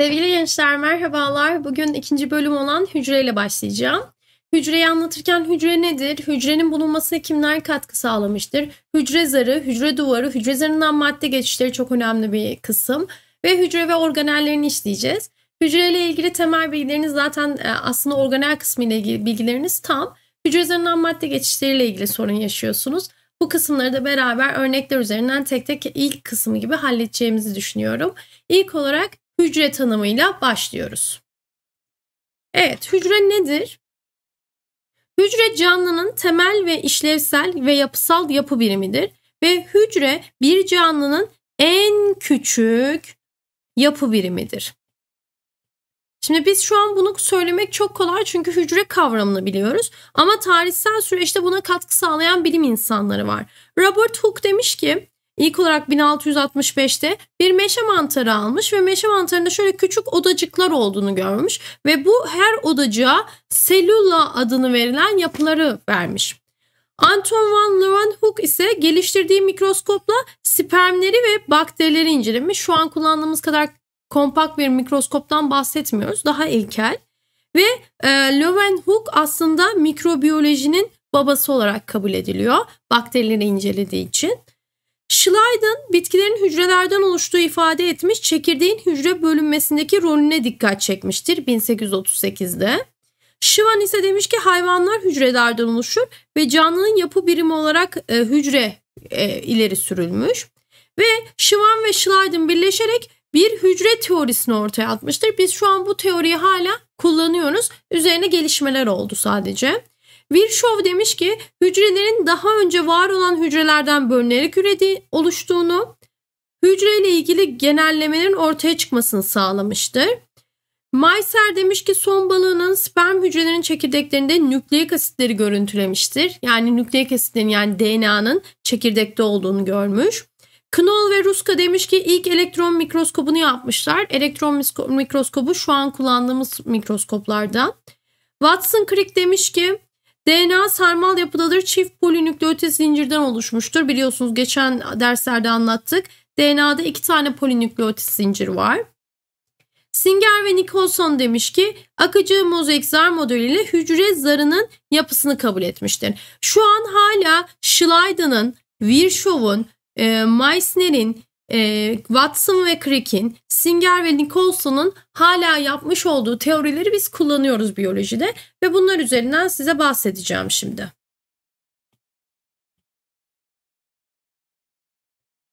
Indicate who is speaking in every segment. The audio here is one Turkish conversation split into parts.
Speaker 1: Sevgili gençler merhabalar. Bugün ikinci bölüm olan hücreyle başlayacağım. Hücreyi anlatırken hücre nedir? Hücrenin bulunmasına kimler katkı sağlamıştır? Hücre zarı, hücre duvarı, hücre zarından madde geçişleri çok önemli bir kısım. Ve hücre ve organellerini işleyeceğiz. Hücreyle ilgili temel bilgileriniz zaten e, aslında organel kısmıyla ilgili bilgileriniz tam. Hücre zarından madde geçişleriyle ilgili sorun yaşıyorsunuz. Bu kısımları da beraber örnekler üzerinden tek tek ilk kısmı gibi halledeceğimizi düşünüyorum. İlk olarak hücre tanımıyla başlıyoruz. Evet, hücre nedir? Hücre canlının temel ve işlevsel ve yapısal yapı birimidir ve hücre bir canlının en küçük yapı birimidir. Şimdi biz şu an bunu söylemek çok kolay çünkü hücre kavramını biliyoruz ama tarihsel süreçte buna katkı sağlayan bilim insanları var. Robert Hooke demiş ki İlk olarak 1665'te bir meşe mantarı almış ve meşe mantarında şöyle küçük odacıklar olduğunu görmüş ve bu her odacığa selula adını verilen yapıları vermiş. Anton van Leeuwenhoek ise geliştirdiği mikroskopla spermleri ve bakterileri incelemiş. Şu an kullandığımız kadar kompakt bir mikroskoptan bahsetmiyoruz. Daha ilkel. Ve e, Leeuwenhoek aslında mikrobiyolojinin babası olarak kabul ediliyor. Bakterileri incelediği için. Schleiden bitkilerin hücrelerden oluştuğu ifade etmiş çekirdeğin hücre bölünmesindeki rolüne dikkat çekmiştir 1838'de. Şivan ise demiş ki hayvanlar hücrelerden oluşur ve canlının yapı birimi olarak e, hücre e, ileri sürülmüş. Ve Şivan ve Schleiden birleşerek bir hücre teorisini ortaya atmıştır. Biz şu an bu teoriyi hala kullanıyoruz. Üzerine gelişmeler oldu sadece. Virchow demiş ki hücrelerin daha önce var olan hücrelerden bölünerek üredi oluştuğunu, hücreyle ilgili genellemenin ortaya çıkmasını sağlamıştır. Mayser demiş ki son balığının sperm hücrelerinin çekirdeklerinde nükleik asitleri görüntülemiştir. Yani nükleik asitlerin yani DNA'nın çekirdekte olduğunu görmüş. Knoll ve Ruska demiş ki ilk elektron mikroskopunu yapmışlar. Elektron mikroskobu şu an kullandığımız mikroskoplardan. Watson Crick demiş ki DNA sarmal yapıdadır. Çift polinükleotit zincirden oluşmuştur. Biliyorsunuz geçen derslerde anlattık. DNA'da iki tane polinükleotit zincir var. Singer ve Nicholson demiş ki akıcı mozaik zar modeliyle hücre zarının yapısını kabul etmiştir. Şu an hala Schleiden'ın, Virchow'un, e, Meissner'in e, Watson ve Crick'in, Singer ve Nicholson'un hala yapmış olduğu teorileri biz kullanıyoruz biyolojide ve bunlar üzerinden size bahsedeceğim şimdi.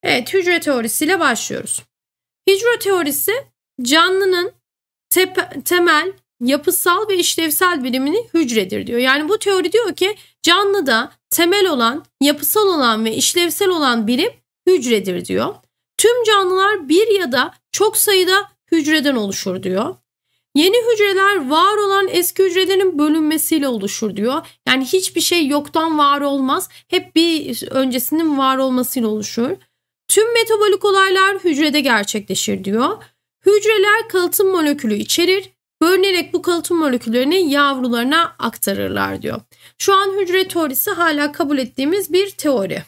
Speaker 1: Evet, hücre teorisiyle başlıyoruz. Hücre teorisi canlının tepe, temel yapısal ve işlevsel birimini hücredir diyor. Yani bu teori diyor ki canlıda temel olan, yapısal olan ve işlevsel olan birim hücredir diyor. Tüm canlılar bir ya da çok sayıda hücreden oluşur diyor. Yeni hücreler var olan eski hücrelerin bölünmesiyle oluşur diyor. Yani hiçbir şey yoktan var olmaz. Hep bir öncesinin var olmasıyla oluşur. Tüm metabolik olaylar hücrede gerçekleşir diyor. Hücreler kalıtım molekülü içerir. Bölünerek bu kalıtım moleküllerini yavrularına aktarırlar diyor. Şu an hücre teorisi hala kabul ettiğimiz bir teori.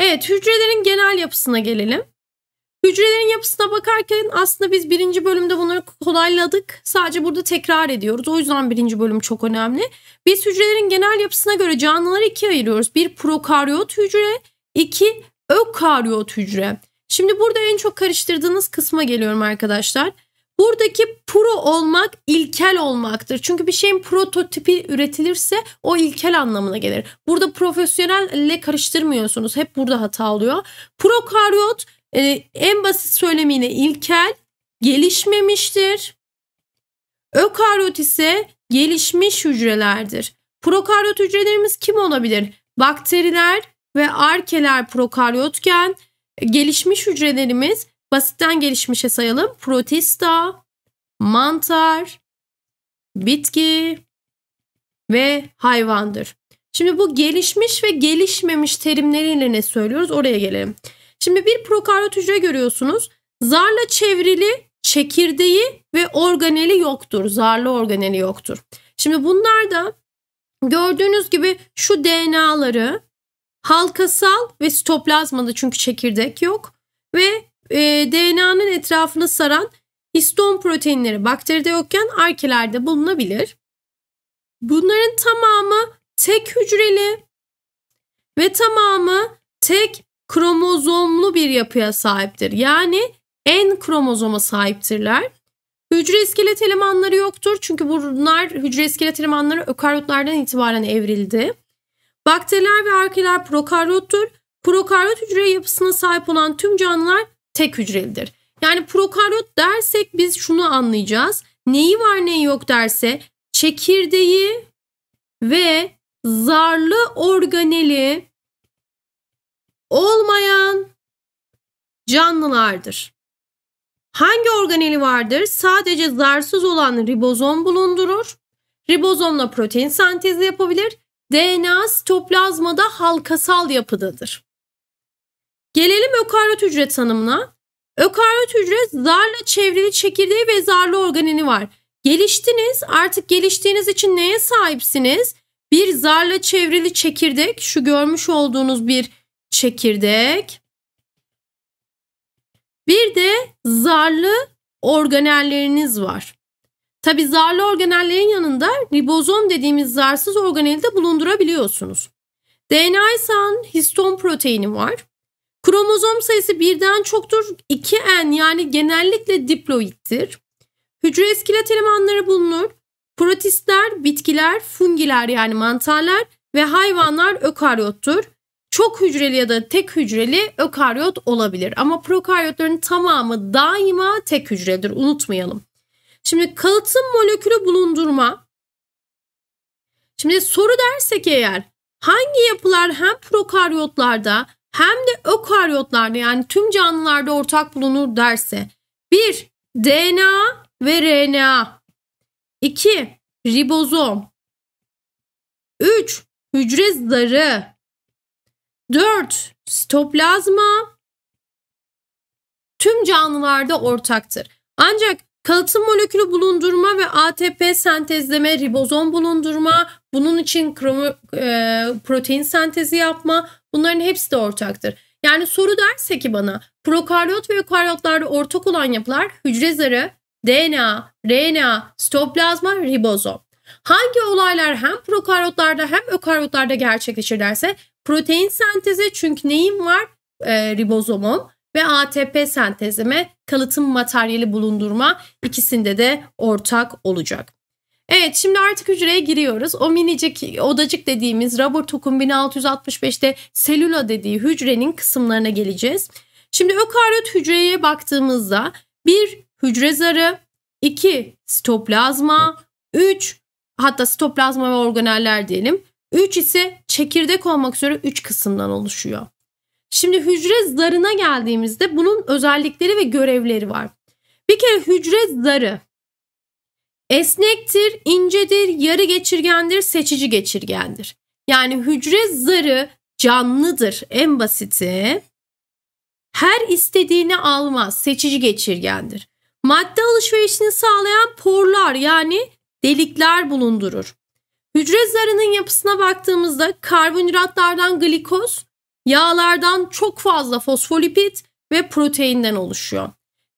Speaker 1: Evet hücrelerin genel yapısına gelelim. Hücrelerin yapısına bakarken aslında biz birinci bölümde bunları kolayladık. Sadece burada tekrar ediyoruz. O yüzden birinci bölüm çok önemli. Biz hücrelerin genel yapısına göre canlıları ikiye ayırıyoruz. Bir prokaryot hücre, iki ökaryot hücre. Şimdi burada en çok karıştırdığınız kısma geliyorum arkadaşlar. Buradaki pro olmak ilkel olmaktır. Çünkü bir şeyin prototipi üretilirse o ilkel anlamına gelir. Burada profesyonelle karıştırmıyorsunuz. Hep burada hata oluyor. Prokaryot e, en basit söylemiyle ilkel, gelişmemiştir. Ökaryot ise gelişmiş hücrelerdir. Prokaryot hücrelerimiz kim olabilir? Bakteriler ve arkeler prokaryotken e, gelişmiş hücrelerimiz Basitten gelişmişe sayalım. Protista, mantar, bitki ve hayvandır. Şimdi bu gelişmiş ve gelişmemiş terimleriyle ne söylüyoruz oraya gelelim. Şimdi bir prokaryot hücre görüyorsunuz. Zarla çevrili çekirdeği ve organeli yoktur. Zarlı organeli yoktur. Şimdi bunlar da gördüğünüz gibi şu DNA'ları halkasal ve sitoplazmada çünkü çekirdek yok ve e, DNA'nın etrafını saran histon proteinleri bakteride yokken arkelerde bulunabilir. Bunların tamamı tek hücreli ve tamamı tek kromozomlu bir yapıya sahiptir. Yani en kromozoma sahiptirler. Hücre iskelet elemanları yoktur çünkü bunlar hücre iskelet elemanları ökaryotlardan itibaren evrildi. Bakteriler ve arkeler prokaryottur. Prokaryot hücre yapısına sahip olan tüm canlılar tek hücrelidir. Yani prokaryot dersek biz şunu anlayacağız. Neyi var neyi yok derse çekirdeği ve zarlı organeli olmayan canlılardır. Hangi organeli vardır? Sadece zarsız olan ribozom bulundurur. Ribozomla protein sentezi yapabilir. DNA sitoplazmada halkasal yapıdadır. Gelelim ökaryot hücre tanımına. Ökaryot hücre zarla çevrili çekirdeği ve zarlı organeli var. Geliştiniz artık geliştiğiniz için neye sahipsiniz? Bir zarla çevrili çekirdek şu görmüş olduğunuz bir çekirdek. Bir de zarlı organelleriniz var. Tabi zarlı organellerin yanında ribozom dediğimiz zarsız organeli de bulundurabiliyorsunuz. DNA ise histon proteini var. Kromozom sayısı birden çoktur. 2N yani genellikle diploittir. Hücre iskelet elemanları bulunur. Protistler, bitkiler, fungiler yani mantarlar ve hayvanlar ökaryottur. Çok hücreli ya da tek hücreli ökaryot olabilir ama prokaryotların tamamı daima tek hücredir unutmayalım. Şimdi kalıtım molekülü bulundurma. Şimdi soru dersek eğer hangi yapılar hem prokaryotlarda hem de ökaryotlarda yani tüm canlılarda ortak bulunur derse 1. DNA ve RNA 2. Ribozom 3. Hücre zarı 4. Sitoplazma tüm canlılarda ortaktır. Ancak kalıtım molekülü bulundurma ve ATP sentezleme, ribozom bulundurma, bunun için kromo, e, protein sentezi yapma bunların hepsi de ortaktır. Yani soru derse ki bana prokaryot ve ökaryotlarda ortak olan yapılar hücre zarı, DNA, RNA, stoplazma, ribozom. Hangi olaylar hem prokaryotlarda hem ökaryotlarda gerçekleşir derse protein sentezi çünkü neyim var? E, ribozomum ve ATP sentezime kalıtım materyali bulundurma ikisinde de ortak olacak. Evet şimdi artık hücreye giriyoruz. O minicik odacık dediğimiz Robert Hooke'un 1665'te selüla dediği hücrenin kısımlarına geleceğiz. Şimdi ökaryot hücreye baktığımızda bir hücre zarı, iki sitoplazma, üç hatta sitoplazma ve organeller diyelim. Üç ise çekirdek olmak üzere üç kısımdan oluşuyor. Şimdi hücre zarına geldiğimizde bunun özellikleri ve görevleri var. Bir kere hücre zarı Esnektir, incedir, yarı geçirgendir, seçici geçirgendir. Yani hücre zarı canlıdır en basiti. Her istediğini almaz, seçici geçirgendir. Madde alışverişini sağlayan porlar yani delikler bulundurur. Hücre zarının yapısına baktığımızda karbonhidratlardan glikoz, yağlardan çok fazla fosfolipit ve proteinden oluşuyor.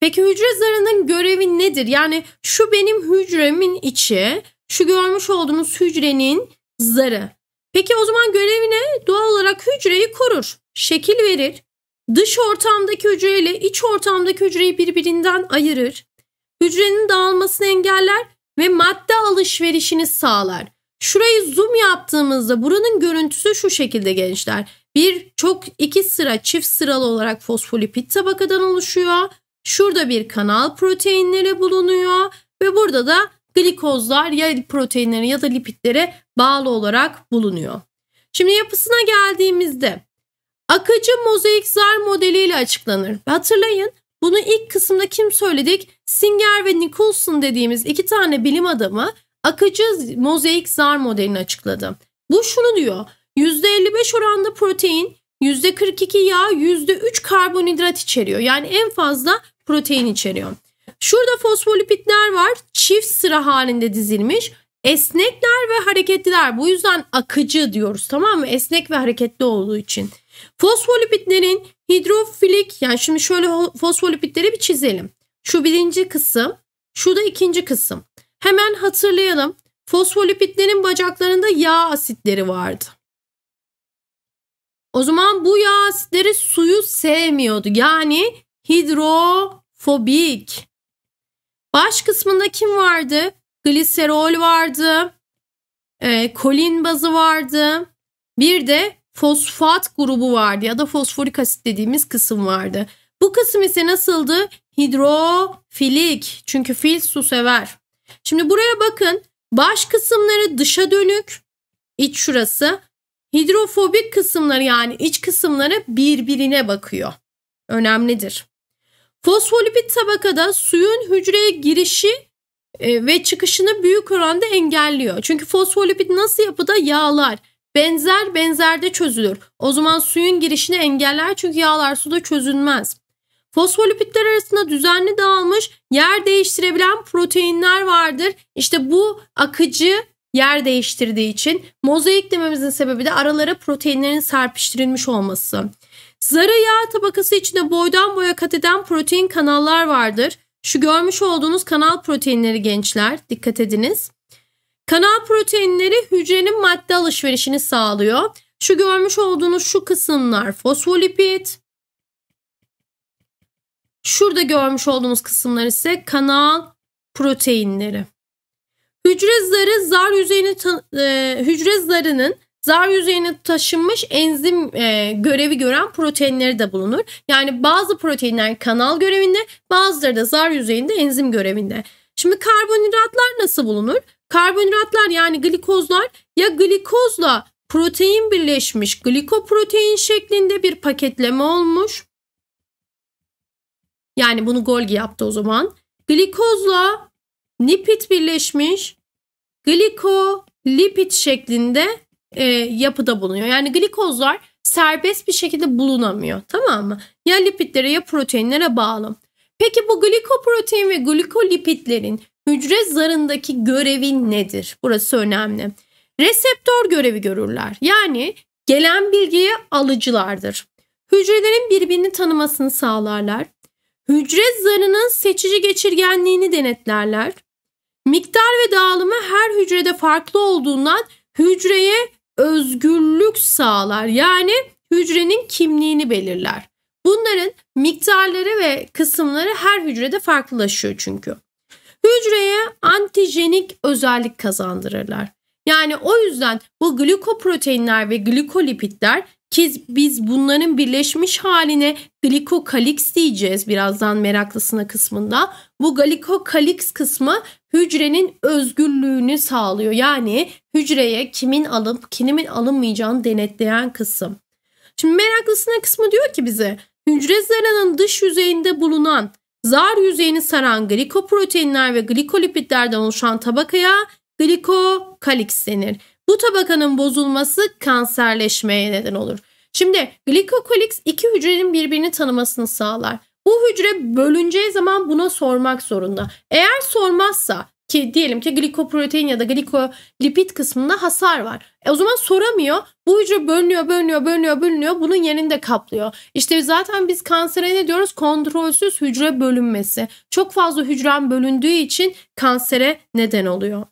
Speaker 1: Peki hücre zarının görevi nedir? Yani şu benim hücremin içi, şu görmüş olduğunuz hücrenin zarı. Peki o zaman görevine doğal olarak hücreyi korur, şekil verir, dış ortamdaki hücre ile iç ortamdaki hücreyi birbirinden ayırır, hücrenin dağılmasını engeller ve madde alışverişini sağlar. Şurayı zoom yaptığımızda buranın görüntüsü şu şekilde gençler. Bir çok iki sıra çift sıralı olarak fosfolipid tabakadan oluşuyor. Şurada bir kanal proteinleri bulunuyor ve burada da glikozlar ya proteinlere ya da lipidlere bağlı olarak bulunuyor. Şimdi yapısına geldiğimizde akıcı mozaik zar modeliyle açıklanır. Hatırlayın bunu ilk kısımda kim söyledik? Singer ve Nicholson dediğimiz iki tane bilim adamı akıcı mozaik zar modelini açıkladı. Bu şunu diyor. %55 oranda protein, %42 yağ, %3 karbonhidrat içeriyor. Yani en fazla protein içeriyor. Şurada fosfolipitler var. Çift sıra halinde dizilmiş. Esnekler ve hareketliler. Bu yüzden akıcı diyoruz tamam mı? Esnek ve hareketli olduğu için. Fosfolipitlerin hidrofilik yani şimdi şöyle fosfolipitleri bir çizelim. Şu birinci kısım, şu da ikinci kısım. Hemen hatırlayalım. Fosfolipitlerin bacaklarında yağ asitleri vardı. O zaman bu yağ asitleri suyu sevmiyordu. Yani hidro Fobik. Baş kısmında kim vardı? Gliserol vardı. E, kolin bazı vardı. Bir de fosfat grubu vardı ya da fosforik asit dediğimiz kısım vardı. Bu kısım ise nasıldı? Hidrofilik. Çünkü fil su sever. Şimdi buraya bakın. Baş kısımları dışa dönük. iç şurası. Hidrofobik kısımları yani iç kısımları birbirine bakıyor. Önemlidir. Fosfolipid tabakada suyun hücreye girişi e, ve çıkışını büyük oranda engelliyor. Çünkü fosfolipid nasıl yapıda yağlar benzer benzerde çözülür. O zaman suyun girişini engeller çünkü yağlar suda çözülmez. Fosfolipitler arasında düzenli dağılmış yer değiştirebilen proteinler vardır. İşte bu akıcı yer değiştirdiği için mozaik dememizin sebebi de aralara proteinlerin serpiştirilmiş olması. Zara yağ tabakası içinde boydan boya kat eden protein kanallar vardır. Şu görmüş olduğunuz kanal proteinleri gençler dikkat ediniz. Kanal proteinleri hücrenin madde alışverişini sağlıyor. Şu görmüş olduğunuz şu kısımlar fosfolipid. Şurada görmüş olduğunuz kısımlar ise kanal proteinleri. Hücre zarı zar yüzeyini e, hücre zarının Zar yüzeyine taşınmış enzim e, görevi gören proteinleri de bulunur. Yani bazı proteinler kanal görevinde, bazıları da zar yüzeyinde enzim görevinde. Şimdi karbonhidratlar nasıl bulunur? Karbonhidratlar yani glikozlar ya glikozla protein birleşmiş glikoprotein şeklinde bir paketleme olmuş. Yani bunu Golgi yaptı o zaman. Glikozla lipid birleşmiş glikolipid şeklinde e, yapıda bulunuyor. Yani glikozlar serbest bir şekilde bulunamıyor tamam mı? Ya lipidlere ya proteinlere bağlı. Peki bu glikoprotein ve glikolipitlerin hücre zarındaki görevi nedir? Burası önemli. Reseptör görevi görürler. Yani gelen bilgiye alıcılardır. Hücrelerin birbirini tanımasını sağlarlar. Hücre zarının seçici geçirgenliğini denetlerler. Miktar ve dağılımı her hücrede farklı olduğundan hücreye özgürlük sağlar. Yani hücrenin kimliğini belirler. Bunların miktarları ve kısımları her hücrede farklılaşıyor çünkü. Hücreye antijenik özellik kazandırırlar. Yani o yüzden bu glikoproteinler ve glikolipitler ki biz bunların birleşmiş haline glikokaliks diyeceğiz birazdan meraklısına kısmında. Bu glikokaliks kısmı hücrenin özgürlüğünü sağlıyor. Yani hücreye kimin alıp kimin alınmayacağını denetleyen kısım. Şimdi meraklısına kısmı diyor ki bize hücre zarının dış yüzeyinde bulunan zar yüzeyini saran glikoproteinler ve glikolipitlerden oluşan tabakaya glikokaliks denir. Bu tabakanın bozulması kanserleşmeye neden olur. Şimdi glikokaliks iki hücrenin birbirini tanımasını sağlar. Bu hücre bölüneceği zaman buna sormak zorunda. Eğer sormazsa ki diyelim ki glikoprotein ya da glikolipid kısmında hasar var. E o zaman soramıyor. Bu hücre bölünüyor, bölünüyor, bölünüyor, bölünüyor. Bunun yerini de kaplıyor. İşte zaten biz kansere ne diyoruz? Kontrolsüz hücre bölünmesi. Çok fazla hücrem bölündüğü için kansere neden oluyor.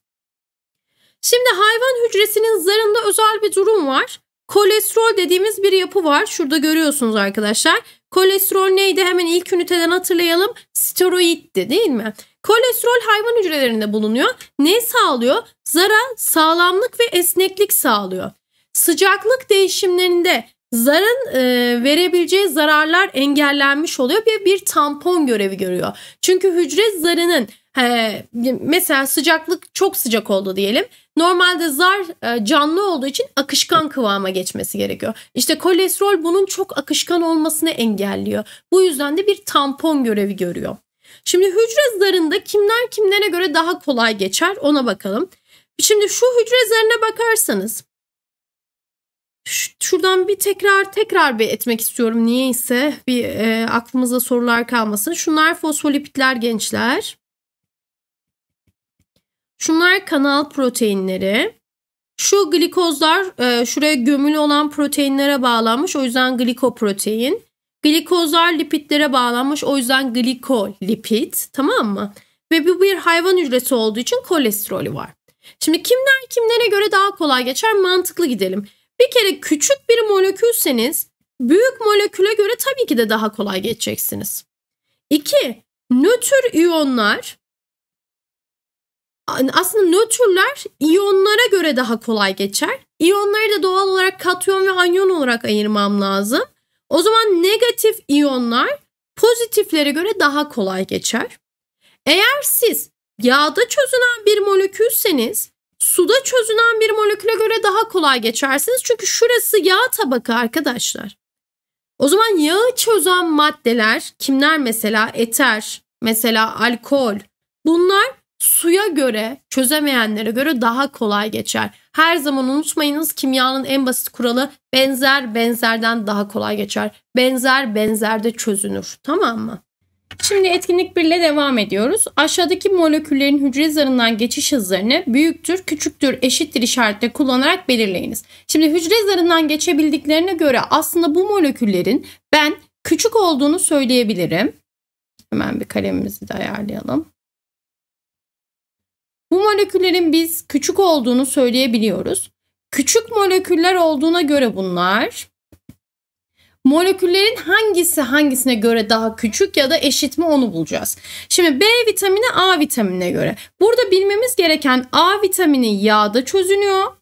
Speaker 1: Şimdi hayvan hücresinin zarında özel bir durum var. Kolesterol dediğimiz bir yapı var. Şurada görüyorsunuz arkadaşlar. Kolesterol neydi? Hemen ilk üniteden hatırlayalım. Steroiddi değil mi? Kolesterol hayvan hücrelerinde bulunuyor. Ne sağlıyor? Zara sağlamlık ve esneklik sağlıyor. Sıcaklık değişimlerinde zarın e, verebileceği zararlar engellenmiş oluyor ve bir tampon görevi görüyor. Çünkü hücre zarının He, mesela sıcaklık çok sıcak oldu diyelim. Normalde zar e, canlı olduğu için akışkan kıvama geçmesi gerekiyor. İşte kolesterol bunun çok akışkan olmasını engelliyor. Bu yüzden de bir tampon görevi görüyor. Şimdi hücre zarında kimler kimlere göre daha kolay geçer ona bakalım. Şimdi şu hücre zarına bakarsanız şuradan bir tekrar tekrar bir etmek istiyorum niyeyse bir e, aklımızda sorular kalmasın. Şunlar fosfolipitler gençler. Şunlar kanal proteinleri. Şu glikozlar e, şuraya gömülü olan proteinlere bağlanmış. O yüzden glikoprotein. Glikozlar lipitlere bağlanmış. O yüzden glikolipid. Tamam mı? Ve bu bir hayvan hücresi olduğu için kolesterolü var. Şimdi kimler kimlere göre daha kolay geçer mantıklı gidelim. Bir kere küçük bir molekülseniz büyük moleküle göre tabii ki de daha kolay geçeceksiniz. 2. Nötr iyonlar aslında nötrler iyonlara göre daha kolay geçer. İyonları da doğal olarak katyon ve anyon olarak ayırmam lazım. O zaman negatif iyonlar pozitiflere göre daha kolay geçer. Eğer siz yağda çözünen bir molekülseniz suda çözünen bir moleküle göre daha kolay geçersiniz. Çünkü şurası yağ tabaka arkadaşlar. O zaman yağı çözen maddeler kimler mesela eter, mesela alkol bunlar suya göre çözemeyenlere göre daha kolay geçer. Her zaman unutmayınız kimyanın en basit kuralı benzer benzerden daha kolay geçer. Benzer benzerde çözünür. Tamam mı? Şimdi etkinlik 1 ile devam ediyoruz. Aşağıdaki moleküllerin hücre zarından geçiş hızlarını büyüktür, küçüktür, eşittir işaretle kullanarak belirleyiniz. Şimdi hücre zarından geçebildiklerine göre aslında bu moleküllerin ben küçük olduğunu söyleyebilirim. Hemen bir kalemimizi de ayarlayalım. Bu moleküllerin biz küçük olduğunu söyleyebiliyoruz. Küçük moleküller olduğuna göre bunlar moleküllerin hangisi hangisine göre daha küçük ya da eşit mi onu bulacağız. Şimdi B vitamini A vitaminine göre. Burada bilmemiz gereken A vitamini yağda çözünüyor.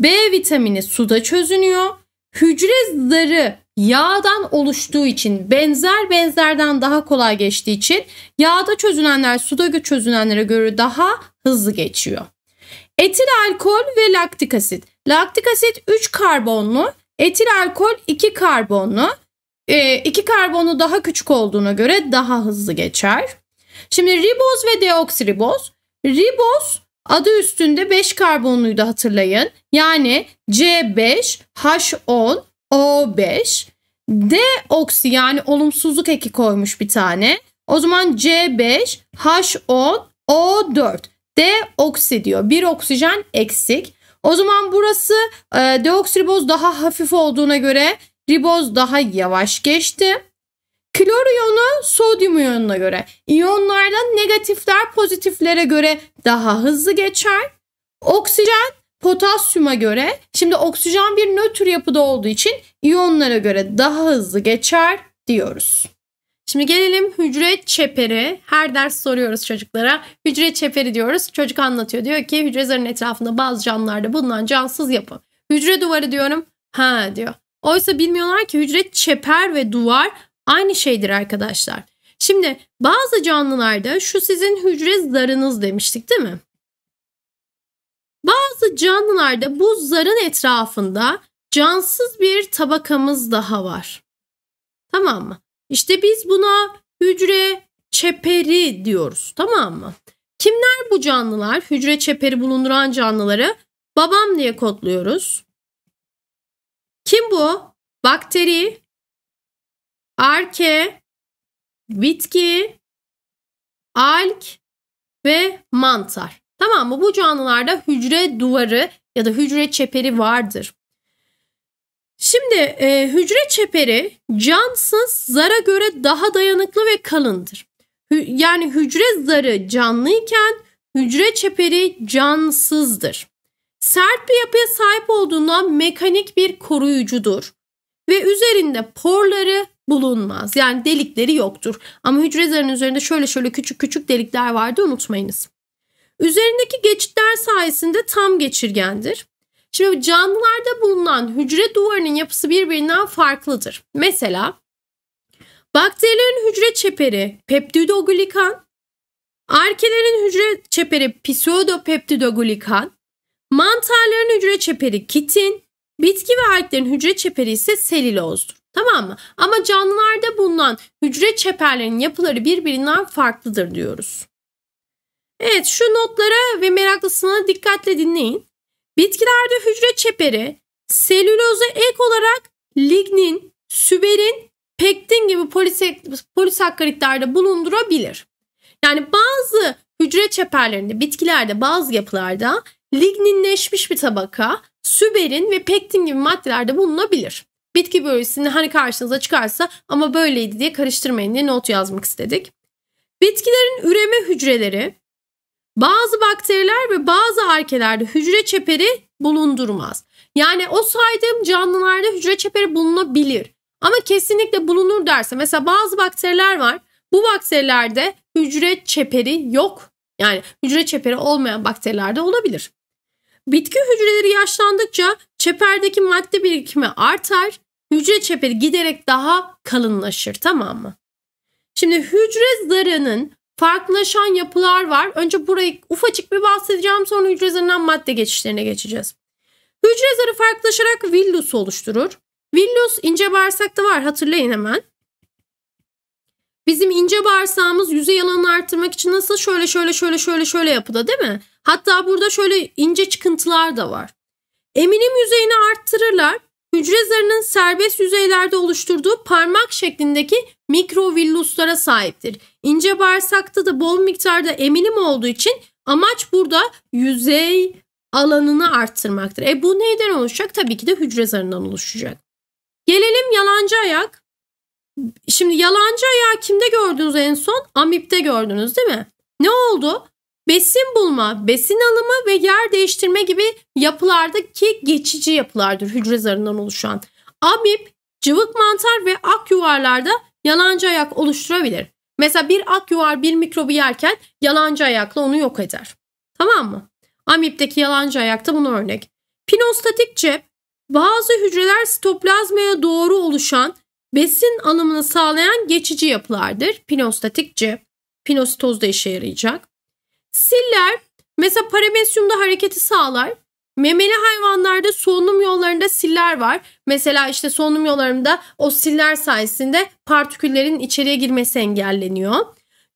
Speaker 1: B vitamini suda çözünüyor. Hücre zarı yağdan oluştuğu için benzer benzerden daha kolay geçtiği için yağda çözünenler suda çözünenlere göre daha hızlı geçiyor. Etil alkol ve laktik asit. Laktik asit 3 karbonlu, etil alkol 2 karbonlu. 2 e, ee, karbonu daha küçük olduğuna göre daha hızlı geçer. Şimdi riboz ve deoksiriboz. Riboz adı üstünde 5 karbonluydu hatırlayın. Yani C5H10 O5. Deoksi yani olumsuzluk eki koymuş bir tane. O zaman C5H10 O4. D oksi diyor. Bir oksijen eksik. O zaman burası e, deoksiriboz daha hafif olduğuna göre riboz daha yavaş geçti. Klor iyonu sodyum iyonuna göre. İyonlardan negatifler pozitiflere göre daha hızlı geçer. Oksijen potasyuma göre şimdi oksijen bir nötr yapıda olduğu için iyonlara göre daha hızlı geçer diyoruz. Şimdi gelelim hücre çeperi. Her ders soruyoruz çocuklara. Hücre çeperi diyoruz. Çocuk anlatıyor. Diyor ki hücre zarının etrafında bazı canlılarda bulunan cansız yapı. Hücre duvarı diyorum. Ha diyor. Oysa bilmiyorlar ki hücre çeper ve duvar aynı şeydir arkadaşlar. Şimdi bazı canlılarda şu sizin hücre zarınız demiştik değil mi? Bazı canlılarda bu zarın etrafında cansız bir tabakamız daha var. Tamam mı? İşte biz buna hücre çeperi diyoruz tamam mı? Kimler bu canlılar? Hücre çeperi bulunduran canlıları babam diye kodluyoruz. Kim bu? Bakteri, arke, bitki, alg ve mantar. Tamam mı? Bu canlılarda hücre duvarı ya da hücre çeperi vardır. Şimdi e, hücre çeperi cansız zara göre daha dayanıklı ve kalındır. Hü, yani hücre zarı canlıyken hücre çeperi cansızdır. Sert bir yapıya sahip olduğundan mekanik bir koruyucudur ve üzerinde porları bulunmaz. Yani delikleri yoktur. Ama hücre zarının üzerinde şöyle şöyle küçük küçük delikler vardı unutmayınız. Üzerindeki geçitler sayesinde tam geçirgendir. Şimdi canlılarda bulunan hücre duvarının yapısı birbirinden farklıdır. Mesela bakterilerin hücre çeperi peptidoglikan, arkelerin hücre çeperi pseudopeptidoglikan, mantarların hücre çeperi kitin, bitki ve alglerin hücre çeperi ise selülozdur. Tamam mı? Ama canlılarda bulunan hücre çeperlerinin yapıları birbirinden farklıdır diyoruz. Evet şu notlara ve meraklısına dikkatle dinleyin. Bitkilerde hücre çeperi selülozu ek olarak lignin, süberin, pektin gibi polisakkaritlerde bulundurabilir. Yani bazı hücre çeperlerinde, bitkilerde, bazı yapılarda ligninleşmiş bir tabaka, süberin ve pektin gibi maddelerde bulunabilir. Bitki bölgesinde hani karşınıza çıkarsa ama böyleydi diye karıştırmayın diye not yazmak istedik. Bitkilerin üreme hücreleri bazı bakteriler ve bazı arkelerde hücre çeperi bulundurmaz. Yani o saydığım canlılarda hücre çeperi bulunabilir. Ama kesinlikle bulunur derse mesela bazı bakteriler var. Bu bakterilerde hücre çeperi yok. Yani hücre çeperi olmayan bakterilerde olabilir. Bitki hücreleri yaşlandıkça çeperdeki madde birikimi artar. Hücre çeperi giderek daha kalınlaşır tamam mı? Şimdi hücre zarının farklılaşan yapılar var. Önce burayı ufacık bir bahsedeceğim sonra hücre zarından madde geçişlerine geçeceğiz. Hücre zarı farklılaşarak villus oluşturur. Villus ince bağırsakta var hatırlayın hemen. Bizim ince bağırsağımız yüzey alanını arttırmak için nasıl şöyle şöyle şöyle şöyle şöyle yapıda değil mi? Hatta burada şöyle ince çıkıntılar da var. Eminim yüzeyini arttırırlar hücre zarının serbest yüzeylerde oluşturduğu parmak şeklindeki mikrovilluslara sahiptir. İnce bağırsakta da bol miktarda emilim olduğu için amaç burada yüzey alanını arttırmaktır. E bu neyden oluşacak? Tabii ki de hücre zarından oluşacak. Gelelim yalancı ayak. Şimdi yalancı ayağı kimde gördünüz en son? Amip'te gördünüz değil mi? Ne oldu? besin bulma, besin alımı ve yer değiştirme gibi yapılardaki geçici yapılardır hücre zarından oluşan. Amip, cıvık mantar ve ak yuvarlarda yalancı ayak oluşturabilir. Mesela bir ak yuvar bir mikrobu yerken yalancı ayakla onu yok eder. Tamam mı? Amipteki yalancı ayakta buna örnek. Pinostatik cep bazı hücreler sitoplazmaya doğru oluşan besin alımını sağlayan geçici yapılardır. Pinostatik cep pinositozda işe yarayacak. Siller mesela paramesyumda hareketi sağlar. Memeli hayvanlarda solunum yollarında siller var. Mesela işte solunum yollarında o siller sayesinde partiküllerin içeriye girmesi engelleniyor.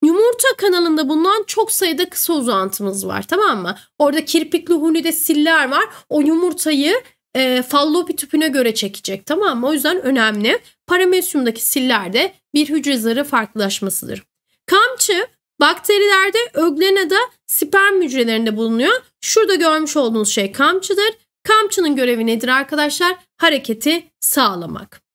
Speaker 1: Yumurta kanalında bulunan çok sayıda kısa uzantımız var tamam mı? Orada kirpikli hunide siller var. O yumurtayı e, fallopi tüpüne göre çekecek tamam mı? O yüzden önemli. Paramesyumdaki siller de bir hücre zarı farklılaşmasıdır. Kamçı Bakterilerde öglenada sperm hücrelerinde bulunuyor. Şurada görmüş olduğunuz şey kamçıdır. Kamçının görevi nedir arkadaşlar? Hareketi sağlamak.